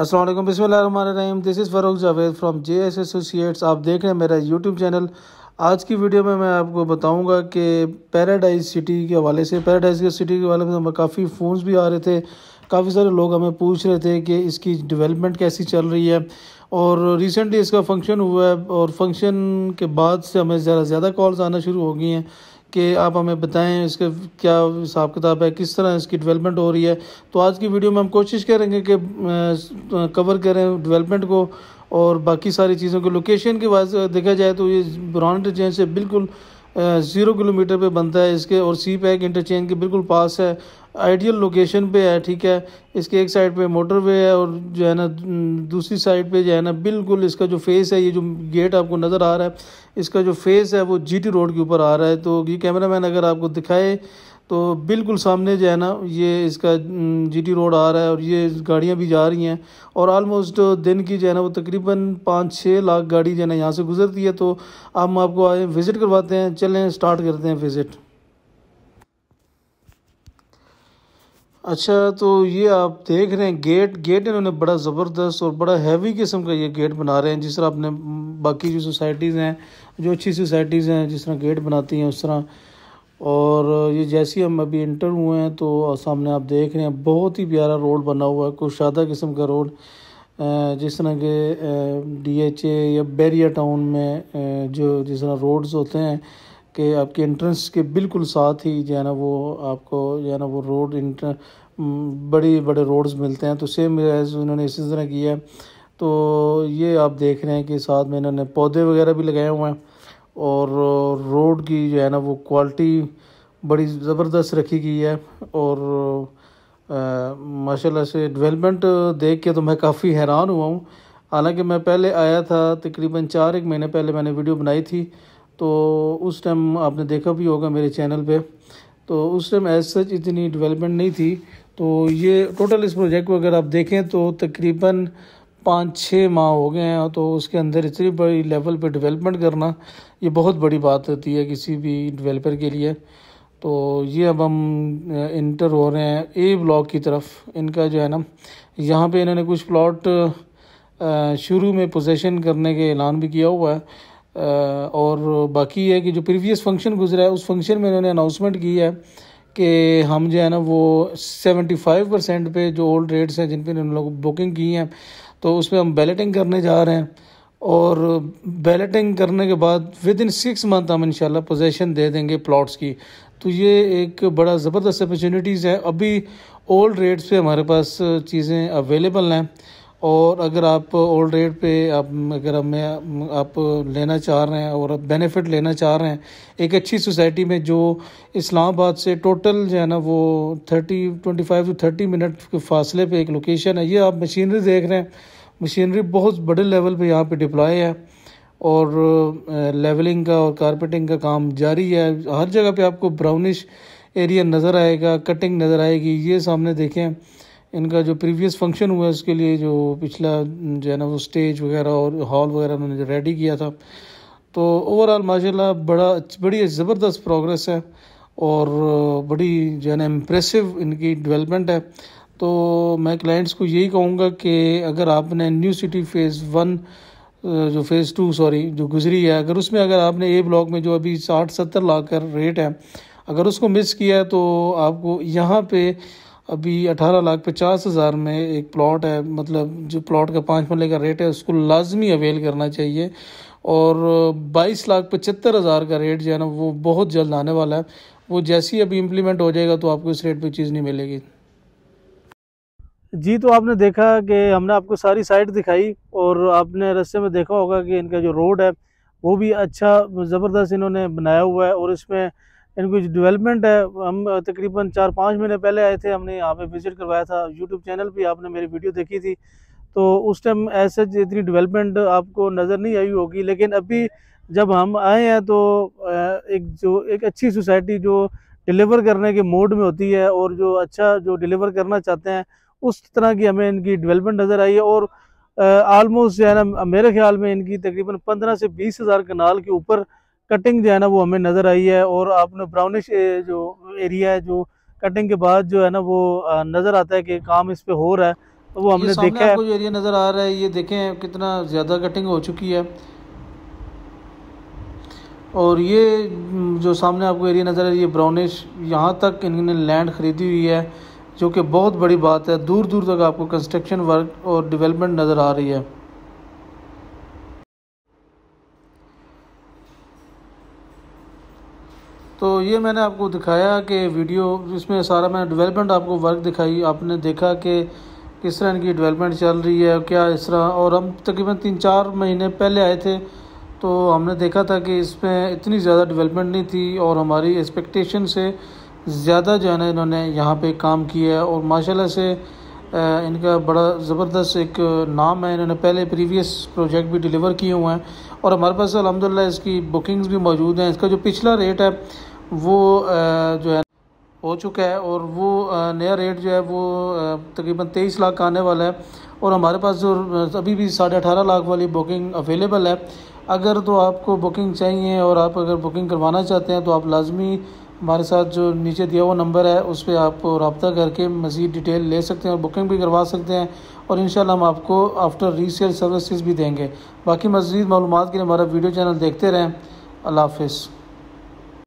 असलम बसमीम this is Farooq Javed from J S associates आप देख रहे हैं मेरा यूट्यूब चैनल आज की वीडियो में मैं आपको बताऊंगा कि पैराडाइज सिटी के हवाले से पैराडाइज के सिटी के हवाले में काफ़ी फ़ोन्स भी आ रहे थे काफ़ी सारे लोग हमें पूछ रहे थे कि इसकी डेवलपमेंट कैसी चल रही है और रिसेंटली इसका फंक्शन हुआ है और फंक्शन के बाद से हमें ज़्यादा ज़्यादा कॉल्स आना शुरू हो गई हैं कि आप हमें बताएं इसके क्या हिसाब किताब है किस तरह इसकी डेवलपमेंट हो रही है तो आज की वीडियो में हम कोशिश करेंगे कि कवर करें डेवलपमेंट को और बाकी सारी चीज़ों को लोकेशन के वाज देखा जाए तो ये बुरान इंटरचेंज से बिल्कुल ज़ीरो किलोमीटर पे बनता है इसके और सी पैक इंटरचेंज के बिल्कुल पास है आइडियल लोकेशन पे है ठीक है इसके एक साइड पे मोटरवे है और जो है ना दूसरी साइड पे जो है ना बिल्कुल इसका जो फेस है ये जो गेट आपको नज़र आ रहा है इसका जो फेस है वो जीटी रोड के ऊपर आ रहा है तो ये कैमरा मैन अगर आपको दिखाए तो बिल्कुल सामने जो है ना ये इसका जीटी रोड आ रहा है और ये गाड़ियाँ भी जा रही हैं और आलमोस्ट दिन की जो है ना वो तकरीबन पाँच छः लाख गाड़ी जो है ना यहाँ से गुजरती है तो हम आपको आए विज़िट करवाते हैं चलें स्टार्ट करते हैं विज़िट अच्छा तो ये आप देख रहे हैं गेट गेट इन्होंने बड़ा ज़बरदस्त और बड़ा हैवी किस्म का ये गेट बना रहे हैं जिस तरह अपने बाकी जो सोसाइटीज़ हैं जो अच्छी सोसाइटीज़ हैं जिस तरह गेट बनाती हैं उस तरह और ये जैसे हम अभी इंटर हुए हैं तो सामने आप देख रहे हैं बहुत ही प्यारा रोड बना हुआ है कुशादा किस्म का रोड जिस तरह के डी एच ए या बैरिया टाउन में जो जिस तरह रोड्स होते हैं कि आपके एंट्रेंस के बिल्कुल साथ ही जो है ना वो आपको जो है ना वो रोड इंटर बड़े बड़े रोड्स मिलते हैं तो सेम उन्होंने इसी तरह किया है तो ये आप देख रहे हैं कि साथ में इन्होंने पौधे वगैरह भी लगाए हुए हैं और रोड की जो है ना वो क्वालिटी बड़ी ज़बरदस्त रखी गई है और माशाल्लाह से डेवलपमेंट देख के तो मैं काफ़ी हैरान हुआ हूँ हालांकि मैं पहले आया था तकरीबन चार एक महीने पहले मैंने वीडियो बनाई थी तो उस टाइम आपने देखा भी होगा मेरे चैनल पे तो उस टाइम एज सच इतनी डेवलपमेंट नहीं थी तो ये टोटल इस प्रोजेक्ट को अगर आप देखें तो तकरीबन पाँच छः माह हो गए हैं तो उसके अंदर इतनी बड़ी लेवल पे डेवलपमेंट करना ये बहुत बड़ी बात होती है किसी भी डेवलपर के लिए तो ये अब हम इंटर हो रहे हैं ए ब्लॉक की तरफ इनका जो है ना यहाँ पे इन्होंने कुछ प्लॉट शुरू में पोजेसन करने के ऐलान भी किया हुआ है और बाकी है कि जो प्रीवियस फंक्शन गुजरा है उस फंक्शन में इन्होंने अनाउंसमेंट की है कि हम जो है ना वो सेवेंटी फाइव परसेंट पर जो ओल्ड रेट्स हैं जिन पर इन लोग बुकिंग की हैं तो उस पर हम बैलेटिंग करने जा रहे हैं और बैलेटिंग करने के बाद विद इन सिक्स मंथ हम इंशाल्लाह पोजेसन दे देंगे प्लॉट्स की तो ये एक बड़ा ज़बरदस्त अपॉर्चुनिटीज़ है अभी ओल्ड रेट्स पे हमारे पास चीज़ें अवेलेबल हैं और अगर आप ओल्ड रेट पे आप अगर हमें आप लेना चाह रहे हैं और बेनिफिट लेना चाह रहे हैं एक अच्छी सोसाइटी में जो इस्लामाबाद से टोटल जो है ना वो thirty twenty five to thirty minute के फासले पे एक लोकेशन है ये आप मशीनरी देख रहे हैं मशीनरी बहुत बड़े लेवल पे यहाँ पे डिप्लॉय है और लेवलिंग का और कारपेटिंग का काम जारी है हर जगह पे आपको ब्राउनिश एरिया नज़र आएगा कटिंग नज़र आएगी ये सामने देखें इनका जो प्रीवियस फंक्शन हुआ है उसके लिए जो पिछला जो है ना वो स्टेज वगैरह और हॉल वगैरह उन्होंने जो रेडी किया था तो ओवरऑल माशाल्लाह बड़ा बड़ी ज़बरदस्त प्रोग्रेस है और बड़ी जो है ना इम्प्रेसिव इनकी डेवलपमेंट है तो मैं क्लाइंट्स को यही कहूँगा कि अगर आपने न्यू सिटी फ़ेज़ वन जो फ़ेज़ टू सॉरी जो गुजरी है अगर उसमें अगर आपने ए ब्लॉक में जो अभी साठ सत्तर लाख का रेट है अगर उसको मिस किया है तो आपको यहाँ पे अभी अठारह लाख पचास हज़ार में एक प्लॉट है मतलब जो प्लॉट का पाँच मरले का रेट है उसको लाजमी अवेल करना चाहिए और बाईस लाख पचहत्तर हज़ार का रेट जो है ना वो बहुत जल्द आने वाला है वो जैसे ही अभी इम्प्लीमेंट हो जाएगा तो आपको इस रेट पर चीज़ नहीं मिलेगी जी तो आपने देखा कि हमने आपको सारी साइट दिखाई और आपने रस्ते में देखा होगा कि इनका जो रोड है वो भी अच्छा ज़बरदस्त इन्होंने बनाया हुआ है और इसमें इनकी जो डेवलपमेंट है हम तकरीबन चार पाँच महीने पहले आए थे हमने यहाँ पे विज़िट करवाया था यूट्यूब चैनल पे आपने मेरी वीडियो देखी थी तो उस टाइम ऐसे इतनी डेवलपमेंट आपको नज़र नहीं आई होगी लेकिन अभी जब हम आए हैं तो एक जो एक अच्छी सोसाइटी जो डिलीवर करने के मोड में होती है और जो अच्छा जो डिलीवर करना चाहते हैं उस तरह की हमें इनकी डेवलपमेंट नज़र आई है और आलमोस्ट जो है ना मेरे ख्याल में इनकी तकरीबन पंद्रह से बीस हज़ार कनाल के ऊपर कटिंग जो है ना वो हमें नज़र आई है और आपने ब्राउनिश जो एरिया है जो कटिंग के बाद जो है ना वो नज़र आता है कि काम इस पर हो रहा है तो वो हमने देखा है एरिया नज़र आ रहा है ये देखें कितना ज़्यादा कटिंग हो चुकी है और ये जो सामने आपको एरिया नज़र आ रही है ब्राउनिश यहाँ तक इन्होंने लैंड ख़रीदी हुई है जो कि बहुत बड़ी बात है दूर दूर तक आपको कंस्ट्रक्शन वर्क और डेवलपमेंट नज़र आ रही है तो ये मैंने आपको दिखाया कि वीडियो इसमें सारा मैंने डेवलपमेंट आपको वर्क दिखाई आपने देखा कि किस तरह इनकी डेवलपमेंट चल रही है क्या इस तरह और हम तकरीबन तीन चार महीने पहले आए थे तो हमने देखा था कि इसमें इतनी ज़्यादा डेवलपमेंट नहीं थी और हमारी एक्सपेक्टेशन से ज़्यादा जो है ना इन्होंने यहाँ पर काम किया है और माशाल्लाह से इनका बड़ा ज़बरदस्त एक नाम है इन्होंने पहले प्रीवियस प्रोजेक्ट भी डिलीवर किए हुए हैं और हमारे पास अलहमदिल्ला इसकी बुकिंग्स भी मौजूद हैं इसका जो पिछला रेट है वो जो है हो चुका है और वो नया रेट जो है वो तकरीबन तेईस लाख का आने वाला है और हमारे पास जो अभी भी साढ़े अठारह लाख वाली बुकिंग अवेलेबल है अगर तो आपको बुकिंग चाहिए और आप अगर बुकिंग करवाना चाहते हैं तो आप लाजमी हमारे साथ जो नीचे दिया हुआ नंबर है उस पर आप रबता करके मज़ीद डिटेल ले सकते हैं और बुकिंग भी करवा सकते हैं और इन हम आपको आफ्टर री सेल सर्विसज़ भी देंगे बाकी मज़ीद मालूम के लिए हमारा वीडियो चैनल देखते रहें अल्लाह हाफिज़